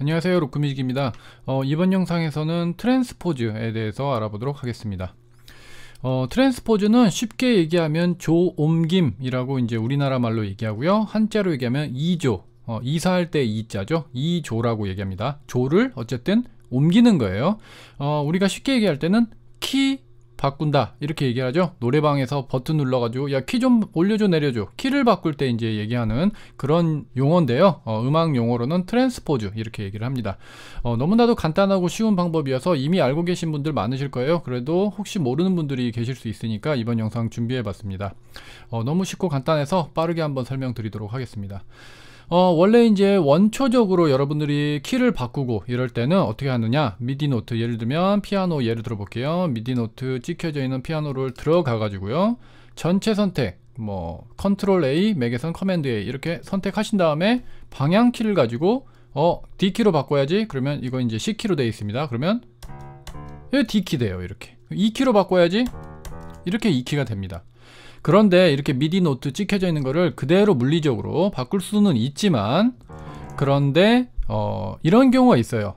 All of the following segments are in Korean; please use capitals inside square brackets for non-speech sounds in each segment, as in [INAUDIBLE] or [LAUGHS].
안녕하세요 로크뮤직입니다 어, 이번 영상에서는 트랜스포즈에 대해서 알아보도록 하겠습니다 어, 트랜스포즈는 쉽게 얘기하면 조옮김이라고 이제 우리나라 말로 얘기하고요 한자로 얘기하면 이조 어, 이사할 때 이자죠 이조라고 얘기합니다 조를 어쨌든 옮기는 거예요 어, 우리가 쉽게 얘기할 때는 키 바꾼다 이렇게 얘기를 하죠 노래방에서 버튼 눌러가지고 야 키 좀 올려줘 내려줘 키를 바꿀 때 이제 얘기하는 그런 용어인데요 어, 음악 용어로는 트랜스포즈 이렇게 얘기를 합니다 어, 너무나도 간단하고 쉬운 방법이어서 이미 알고 계신 분들 많으실 거예요 그래도 혹시 모르는 분들이 계실 수 있으니까 이번 영상 준비해 봤습니다 어, 너무 쉽고 간단해서 빠르게 한번 설명드리도록 하겠습니다 어, 원래 이제 원초적으로 여러분들이 키를 바꾸고 이럴 때는 어떻게 하느냐 미디 노트 예를 들면 피아노 예를 들어 볼게요 미디 노트 찍혀져 있는 피아노를 들어가 가지고요 전체 선택 뭐 컨트롤 A 맥에선 커맨드 A 이렇게 선택하신 다음에 방향 키를 가지고 어 D키로 바꿔야지 그러면 이거 이제 C키로 되어 있습니다 그러면 D키 돼요 이렇게 2키로 바꿔야지 이렇게 2키가 e 됩니다 그런데 이렇게 미디 노트 찍혀져 있는 거를 그대로 물리적으로 바꿀 수는 있지만 그런데 어, 이런 경우가 있어요.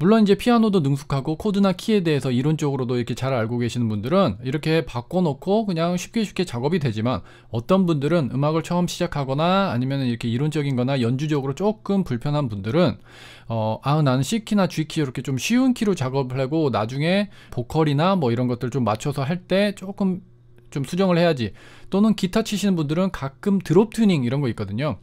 물론 이제 피아노도 능숙하고 코드나 키에 대해서 이론적으로도 이렇게 잘 알고 계시는 분들은 이렇게 바꿔놓고 그냥 쉽게 쉽게 작업이 되지만 어떤 분들은 음악을 처음 시작하거나 아니면 이렇게 이론적인 거나 연주적으로 조금 불편한 분들은 어, 아 나는 C키나 G키 이렇게 좀 쉬운 키로 작업을 하고 나중에 보컬이나 뭐 이런 것들 좀 맞춰서 할 때 조금 좀 수정을 해야지 또는 기타 치시는 분들은 가끔 드롭 튜닝 이런 거 있거든요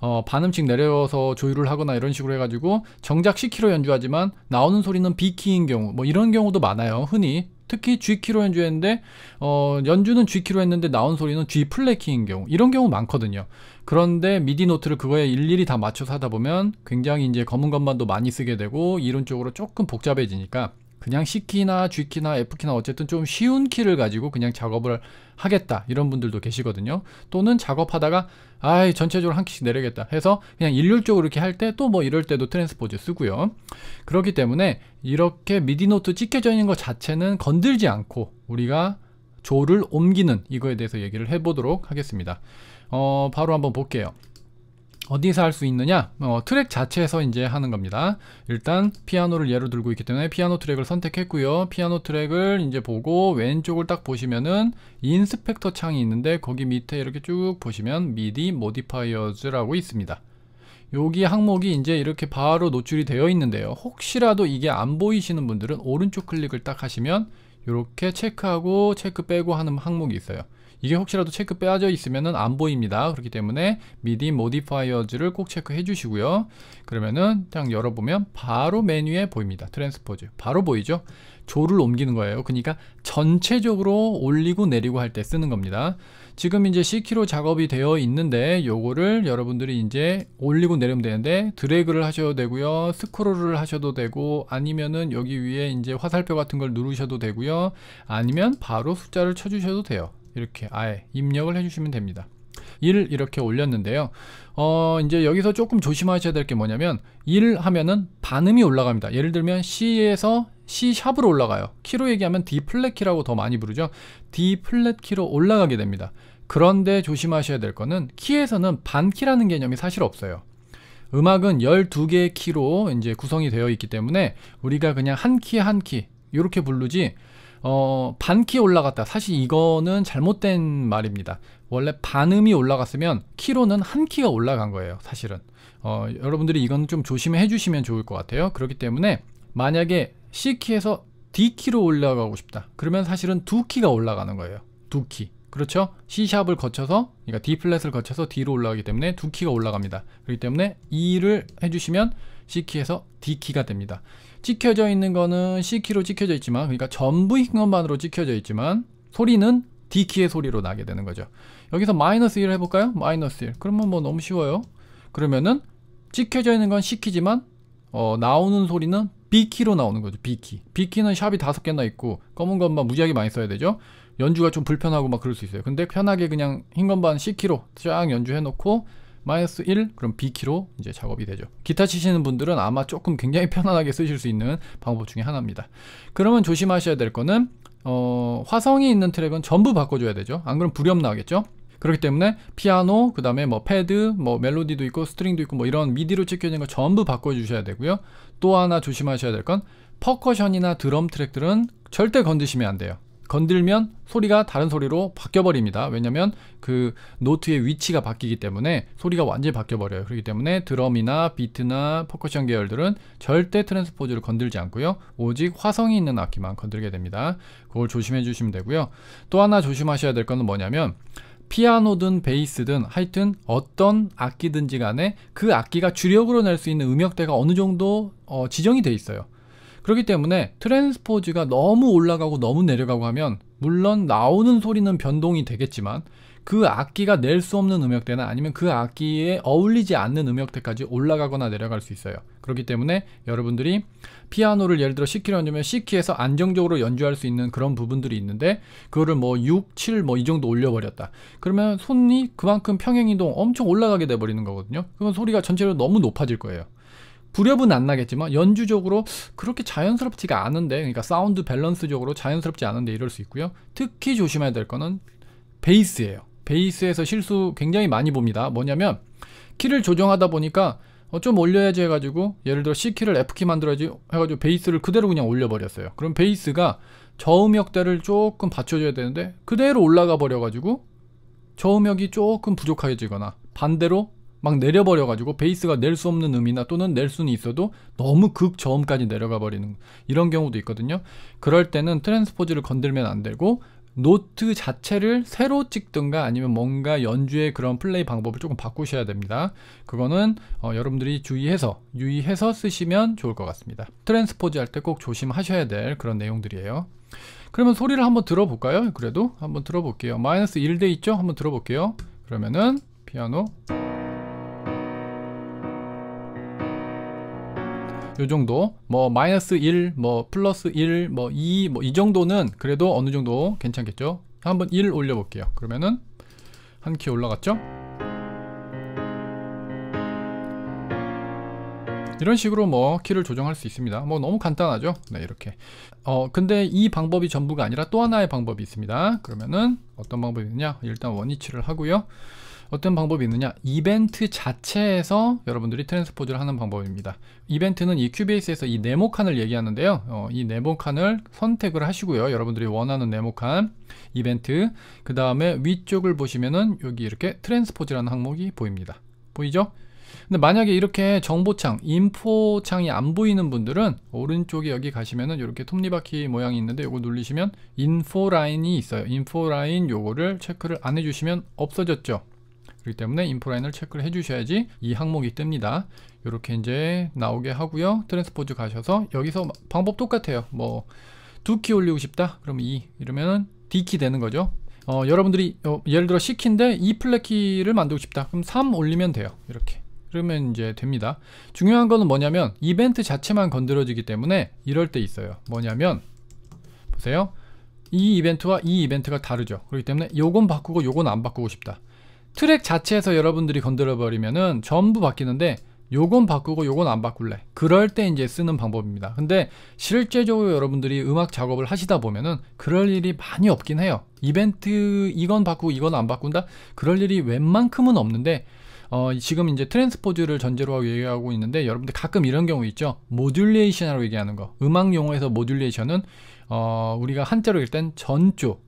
어, 반음씩 내려서 조율을 하거나 이런 식으로 해가지고 정작 C키로 연주하지만 나오는 소리는 B키인 경우 뭐 이런 경우도 많아요 흔히 특히 G키로 연주했는데 어, 연주는 G키로 했는데 나온 소리는 G 플랫키인 경우 이런 경우 많거든요 그런데 미디 노트를 그거에 일일이 다 맞춰서 하다 보면 굉장히 이제 검은 것만도 많이 쓰게 되고 이론쪽으로 조금 복잡해지니까 그냥 C키나 G키나 F키나 어쨌든 좀 쉬운 키를 가지고 그냥 작업을 하겠다 이런 분들도 계시거든요 또는 작업하다가 아이 전체적으로 한 키씩 내려야겠다 해서 그냥 일률적으로 이렇게 할 때 또 뭐 이럴 때도 트랜스포즈 쓰고요 그렇기 때문에 이렇게 미디 노트 찍혀져 있는 것 자체는 건들지 않고 우리가 조를 옮기는 이거에 대해서 얘기를 해보도록 하겠습니다 어 바로 한번 볼게요 어디서 할 수 있느냐 어, 트랙 자체에서 이제 하는 겁니다 일단 피아노를 예로 들고 있기 때문에 피아노 트랙을 선택했고요 피아노 트랙을 이제 보고 왼쪽을 딱 보시면은 인스펙터 창이 있는데 거기 밑에 이렇게 쭉 보시면 미디 모디파이어즈라고 있습니다 여기 항목이 이제 이렇게 바로 노출이 되어 있는데요 혹시라도 이게 안 보이시는 분들은 오른쪽 클릭을 딱 하시면 이렇게 체크하고 체크 빼고 하는 항목이 있어요. 이게 혹시라도 체크 빼져 있으면 안 보입니다. 그렇기 때문에 미디 모디파이어즈를 꼭 체크해 주시고요. 그러면은 그냥 열어보면 바로 메뉴에 보입니다. 트랜스포즈. 바로 보이죠? 조를 옮기는 거예요. 그러니까 전체적으로 올리고 내리고 할 때 쓰는 겁니다. 지금 이제 c k 로 작업이 되어 있는데 요거를 여러분들이 이제 올리고 내리면 되는데 드래그를 하셔도 되고요. 스크롤을 하셔도 되고 아니면은 여기 위에 이제 화살표 같은 걸 누르셔도 되고요. 아니면 바로 숫자를 쳐주셔도 돼요. 이렇게 아예 입력을 해주시면 됩니다. 1 이렇게 올렸는데요. 어, 이제 여기서 조금 조심하셔야 될 게 뭐냐면 1 하면은 반음이 올라갑니다. 예를 들면 C에서 C샵으로 올라가요. 키로 얘기하면 D 플랫 키라고 더 많이 부르죠. D 플랫 키로 올라가게 됩니다. 그런데 조심하셔야 될 거는 키에서는 반키라는 개념이 사실 없어요. 음악은 12개의 키로 이제 구성이 되어 있기 때문에 우리가 그냥 한 키 한키 한키 이렇게 부르지 어, 반 키 올라갔다. 사실 이거는 잘못된 말입니다. 원래 반음이 올라갔으면 키로는 한 키가 올라간 거예요. 사실은. 어, 여러분들이 이건 좀 조심해 주시면 좋을 것 같아요. 그렇기 때문에 만약에 C키에서 D키로 올라가고 싶다. 그러면 사실은 두 키가 올라가는 거예요. 두 키. 그렇죠? C샵을 거쳐서 그러니까 D 플랫을 거쳐서 D로 올라가기 때문에 두 키가 올라갑니다. 그렇기 때문에 2를 해주시면 C키에서 D키가 됩니다. 찍혀져 있는 거는 C키로 찍혀져 있지만 그러니까 전부인 것만으로 찍혀져 있지만 소리는 D키의 소리로 나게 되는 거죠. 여기서 마이너스 1 해볼까요? 마이너스 1 그러면 뭐 너무 쉬워요. 그러면은 찍혀져 있는 건 C키지만 어, 나오는 소리는 B키로 나오는 거죠. B키. B키는 샵이 다섯 개나 있고 검은 건반 무지하게 많이 써야 되죠. 연주가 좀 불편하고 막 그럴 수 있어요. 근데 편하게 그냥 흰 건반 C키로 쫙 연주해 놓고 마이너스 1 그럼 B키로 이제 작업이 되죠. 기타 치시는 분들은 아마 조금 굉장히 [LAUGHS] 편안하게 쓰실 수 있는 방법 중에 하나입니다. 그러면 조심하셔야 될 거는 어, 화성이 있는 트랙은 전부 바꿔줘야 되죠. 안그러면 불협 나겠죠. 그렇기 때문에 피아노, 그 다음에 뭐 패드, 뭐 멜로디도 있고 스트링도 있고 뭐 이런 미디로 찍혀진 거 전부 바꿔주셔야 되고요. 또 하나 조심하셔야 될 건 퍼커션이나 드럼 트랙들은 절대 건드시면 안 돼요. 건들면 소리가 다른 소리로 바뀌어버립니다. 왜냐면 그 노트의 위치가 바뀌기 때문에 소리가 완전히 바뀌어버려요. 그렇기 때문에 드럼이나 비트나 퍼커션 계열들은 절대 트랜스포즈를 건들지 않고요. 오직 화성이 있는 악기만 건들게 됩니다. 그걸 조심해 주시면 되고요. 또 하나 조심하셔야 될 것은 뭐냐면 피아노든 베이스든 하여튼 어떤 악기든지 간에 그 악기가 주력으로 낼 수 있는 음역대가 어느 정도 어, 지정이 돼 있어요. 그렇기 때문에 트랜스포즈가 너무 올라가고 너무 내려가고 하면 물론 나오는 소리는 변동이 되겠지만 그 악기가 낼 수 없는 음역대나 아니면 그 악기에 어울리지 않는 음역대까지 올라가거나 내려갈 수 있어요. 그렇기 때문에 여러분들이 피아노를 예를 들어 C키로 연주면 C키에서 안정적으로 연주할 수 있는 그런 부분들이 있는데 그거를 뭐 6, 7 뭐 이 정도 올려버렸다. 그러면 손이 그만큼 평행이동 엄청 올라가게 돼버리는 거거든요. 그러면 소리가 전체로 너무 높아질 거예요. 불협은 안 나겠지만 연주적으로 그렇게 자연스럽지가 않은데 그러니까 사운드 밸런스적으로 자연스럽지 않은데 이럴 수 있고요. 특히 조심해야 될 거는 베이스예요. 베이스에서 실수 굉장히 많이 봅니다. 뭐냐면 키를 조정하다 보니까 어, 좀 올려야지 해가지고 예를 들어 C키를 F키 만들어야지 해가지고 베이스를 그대로 그냥 올려버렸어요. 그럼 베이스가 저음역대를 조금 받쳐줘야 되는데 그대로 올라가 버려가지고 저음역이 조금 부족해지거나 반대로 막 내려버려가지고 베이스가 낼 수 없는 음이나 또는 낼 수는 있어도 너무 극저음까지 내려가 버리는 이런 경우도 있거든요. 그럴 때는 트랜스포즈를 건들면 안 되고 노트 자체를 새로 찍든가 아니면 뭔가 연주의 그런 플레이 방법을 조금 바꾸셔야 됩니다. 그거는 어, 여러분들이 주의해서 유의해서 쓰시면 좋을 것 같습니다. 트랜스포즈 할 때 꼭 조심하셔야 될 그런 내용들이에요. 그러면 소리를 한번 들어볼까요? 그래도 한번 들어볼게요. 마이너스 1대 있죠? 한번 들어볼게요. 그러면은 피아노 요 정도 뭐 마이너스 1, 뭐 플러스 1, 뭐 2, 뭐 이 정도는 그래도 어느 정도 괜찮겠죠? 한번 1 올려볼게요. 그러면은 한 키 올라갔죠? 이런 식으로 뭐 키를 조정할 수 있습니다. 뭐 너무 간단하죠? 네, 이렇게. 어, 근데 이 방법이 전부가 아니라 또 하나의 방법이 있습니다. 그러면은 어떤 방법이 있냐 일단 원위치를 하고요. 어떤 방법이 있느냐? 이벤트 자체에서 여러분들이 트랜스포즈를 하는 방법입니다. 이벤트는 이 큐베이스에서 이 네모 칸을 얘기하는데요. 어, 이 네모 칸을 선택을 하시고요. 여러분들이 원하는 네모 칸, 이벤트, 그 다음에 위쪽을 보시면은 여기 이렇게 트랜스포즈라는 항목이 보입니다. 보이죠? 근데 만약에 이렇게 정보창, 인포창이 안 보이는 분들은 오른쪽에 여기 가시면은 이렇게 톱니바퀴 모양이 있는데 이거 눌리시면 인포라인이 있어요. 인포라인 요거를 체크를 안 해주시면 없어졌죠. 그렇기 때문에 인포라인을 체크를 해주셔야지 이 항목이 뜹니다. 이렇게 이제 나오게 하고요. 트랜스포즈 가셔서 여기서 방법 똑같아요. 뭐 두 키 올리고 싶다. 그러면 2 이러면은 D키 되는 거죠. 어, 여러분들이 어, 예를 들어 C키인데 이 e 플랫 키를 만들고 싶다. 그럼 3 올리면 돼요. 이렇게. 그러면 이제 됩니다. 중요한 거는 뭐냐면 이벤트 자체만 건드려지기 때문에 이럴 때 있어요. 뭐냐면 보세요. 이 이벤트와 이 이벤트가 다르죠. 그렇기 때문에 요건 바꾸고 요건 안 바꾸고 싶다. 트랙 자체에서 여러분들이 건드려 버리면은 전부 바뀌는데 요건 바꾸고 요건 안 바꿀래 그럴 때 이제 쓰는 방법입니다 근데 실제적으로 여러분들이 음악 작업을 하시다 보면은 그럴 일이 많이 없긴 해요 이벤트 이건 바꾸고 이건 안 바꾼다 그럴 일이 웬만큼은 없는데 어, 지금 이제 트랜스포즈를 전제로 하고 얘기하고 있는데 여러분들 가끔 이런 경우 있죠 모듈레이션이라고 얘기하는 거 음악 용어에서 모듈레이션은 어, 우리가 한자로 읽을 땐 전조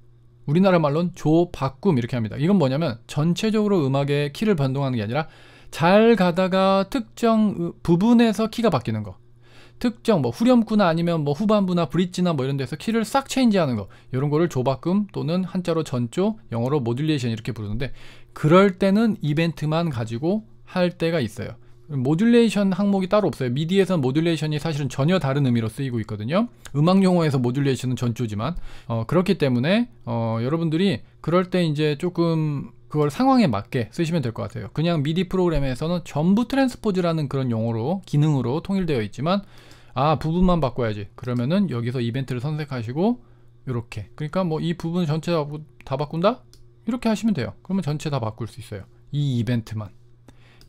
우리나라 말로는 조바꿈 뭐 이렇게 합니다. 이건 뭐냐면 전체적으로 음악의 키를 변동하는 게 아니라 잘 가다가 특정 부분에서 키가 바뀌는 거. 특정 뭐 후렴구나 아니면 뭐 후반부나 브릿지나 뭐 이런 데서 키를 싹 체인지하는 거 이런 거를 조바꿈 또는 한자로 전조 영어로 모듈레이션 이렇게 부르는데 그럴 때는 이벤트만 가지고 할 때가 있어요. 모듈레이션 항목이 따로 없어요. 미디에서는 모듈레이션이 사실은 전혀 다른 의미로 쓰이고 있거든요. 음악 용어에서 모듈레이션은 전조지만 어, 그렇기 때문에 어, 여러분들이 그럴 때 이제 조금 그걸 상황에 맞게 쓰시면 될 것 같아요. 그냥 미디 프로그램에서는 전부 트랜스포즈라는 그런 용어로 기능으로 통일되어 있지만 아 부분만 바꿔야지. 그러면은 여기서 이벤트를 선택하시고 이렇게 그러니까 뭐 이 부분 전체 다 바꾼다 이렇게 하시면 돼요. 그러면 전체 다 바꿀 수 있어요. 이 이벤트만.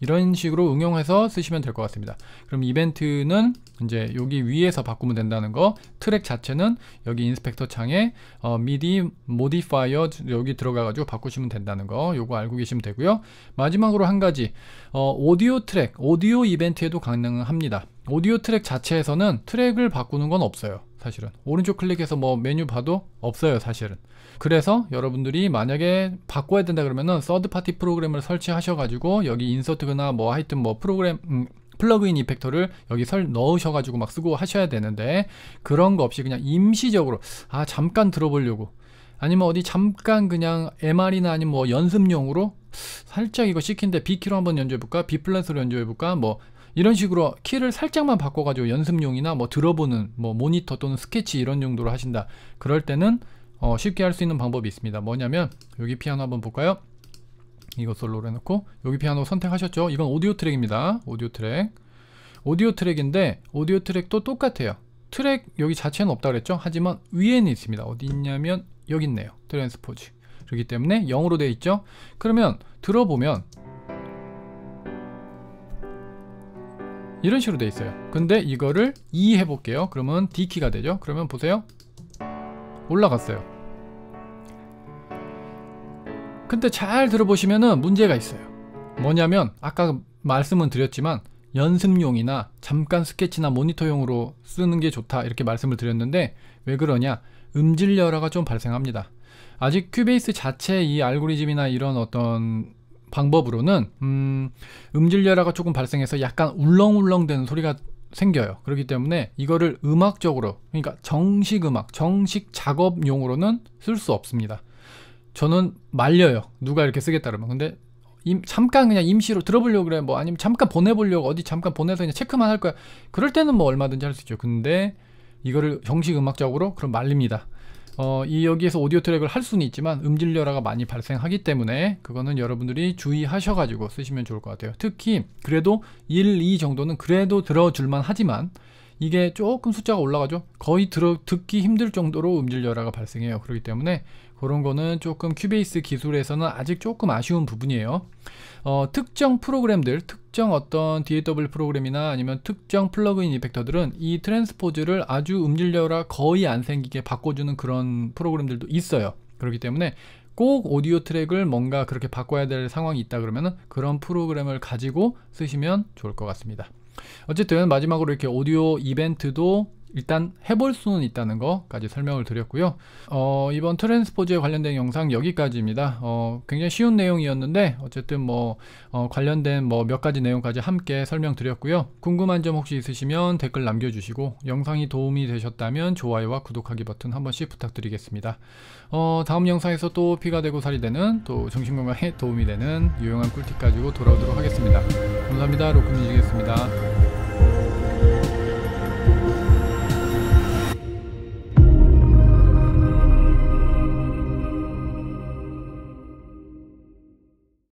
이런 식으로 응용해서 쓰시면 될 것 같습니다. 그럼 이벤트는 이제 여기 위에서 바꾸면 된다는 거 트랙 자체는 여기 인스펙터 창에 어, 미디 모디파이어 여기 들어가 가지고 바꾸시면 된다는 거 요거 알고 계시면 되고요 마지막으로 한 가지 어, 오디오 트랙 오디오 이벤트에도 가능합니다 오디오 트랙 자체에서는 트랙을 바꾸는 건 없어요 사실은 오른쪽 클릭해서 뭐 메뉴 봐도 없어요 사실은 그래서 여러분들이 만약에 바꿔야 된다 그러면은 서드 파티 프로그램을 설치하셔 가지고 여기 인서트나 거뭐 하여튼 뭐 프로그램 음, 플러그인 이펙터를 여기 설 넣으셔 가지고 막 쓰고 하셔야 되는데 그런 거 없이 그냥 임시적으로 아 잠깐 들어보려고 아니면 어디 잠깐 그냥 MR이나 아니면 뭐 연습용으로 살짝 이거 시킨데 B키로 한번 연주해볼까? B 플랫으로 연주해볼까? 뭐 이런 식으로 키를 살짝만 바꿔가지고 연습용이나 뭐 들어보는 뭐 모니터 또는 스케치 이런 정도로 하신다. 그럴 때는 어, 쉽게 할 수 있는 방법이 있습니다 뭐냐면 여기 피아노 한번 볼까요 이거 솔로로 해놓고 여기 피아노 선택하셨죠 이건 오디오 트랙입니다 오디오 트랙 오디오 트랙인데 오디오 트랙도 똑같아요 트랙 여기 자체는 없다 그랬죠 하지만 위에는 있습니다 어디 있냐면 여기 있네요 트랜스포즈 그렇기 때문에 0으로 되어 있죠 그러면 들어보면 이런 식으로 되어 있어요 근데 이거를 2 e 해볼게요 그러면 D키가 되죠 그러면 보세요 올라갔어요. 근데 잘 들어보시면은 문제가 있어요. 뭐냐면 아까 말씀은 드렸지만 연습용이나 잠깐 스케치나 모니터용으로 쓰는 게 좋다 이렇게 말씀을 드렸는데 왜 그러냐 음질 열화가 좀 발생합니다 아직 큐베이스 자체 이 알고리즘이나 이런 어떤 방법으로는 음, 음질 열화가 조금 발생해서 약간 울렁울렁 되는 소리가 생겨요. 그렇기 때문에 이거를 음악적으로, 그러니까 정식 음악, 정식 작업용으로는 쓸 수 없습니다. 저는 말려요. 누가 이렇게 쓰겠다 그러면. 근데 임, 잠깐 그냥 임시로 들어보려고 그래. 뭐 아니면 잠깐 보내보려고 어디 잠깐 보내서 그냥 체크만 할 거야. 그럴 때는 뭐 얼마든지 할 수 있죠. 근데 이거를 정식 음악적으로 그럼 말립니다. 어, 이 여기에서 오디오 트랙을 할 수는 있지만 음질 열화가 많이 발생하기 때문에 그거는 여러분들이 주의하셔가지고 쓰시면 좋을 것 같아요. 특히 그래도 1, 2 정도는 그래도 들어줄만 하지만 이게 조금 숫자가 올라가죠 거의 들어, 듣기 힘들 정도로 음질 열화가 발생해요 그렇기 때문에 그런 거는 조금 큐베이스 기술에서는 아직 조금 아쉬운 부분이에요 어, 특정 프로그램들 특정 어떤 DAW 프로그램이나 아니면 특정 플러그인 이펙터들은 이 트랜스포즈를 아주 음질 열화 거의 안 생기게 바꿔주는 그런 프로그램들도 있어요 그렇기 때문에 꼭 오디오 트랙을 뭔가 그렇게 바꿔야 될 상황이 있다 그러면 그런 프로그램을 가지고 쓰시면 좋을 것 같습니다 어쨌든 마지막으로 이렇게 오디오 이벤트도 일단 해볼 수는 있다는 것까지 설명을 드렸고요 어, 이번 트랜스포즈에 관련된 영상 여기까지입니다 어, 굉장히 쉬운 내용이었는데 어쨌든 뭐 어, 관련된 뭐 몇 가지 내용까지 함께 설명드렸고요 궁금한 점 혹시 있으시면 댓글 남겨주시고 영상이 도움이 되셨다면 좋아요와 구독하기 버튼 한 번씩 부탁드리겠습니다 어, 다음 영상에서 또 피가 되고 살이 되는 또 정신건강에 도움이 되는 유용한 꿀팁 가지고 돌아오도록 하겠습니다 감사합니다 로크뮤직이었습니다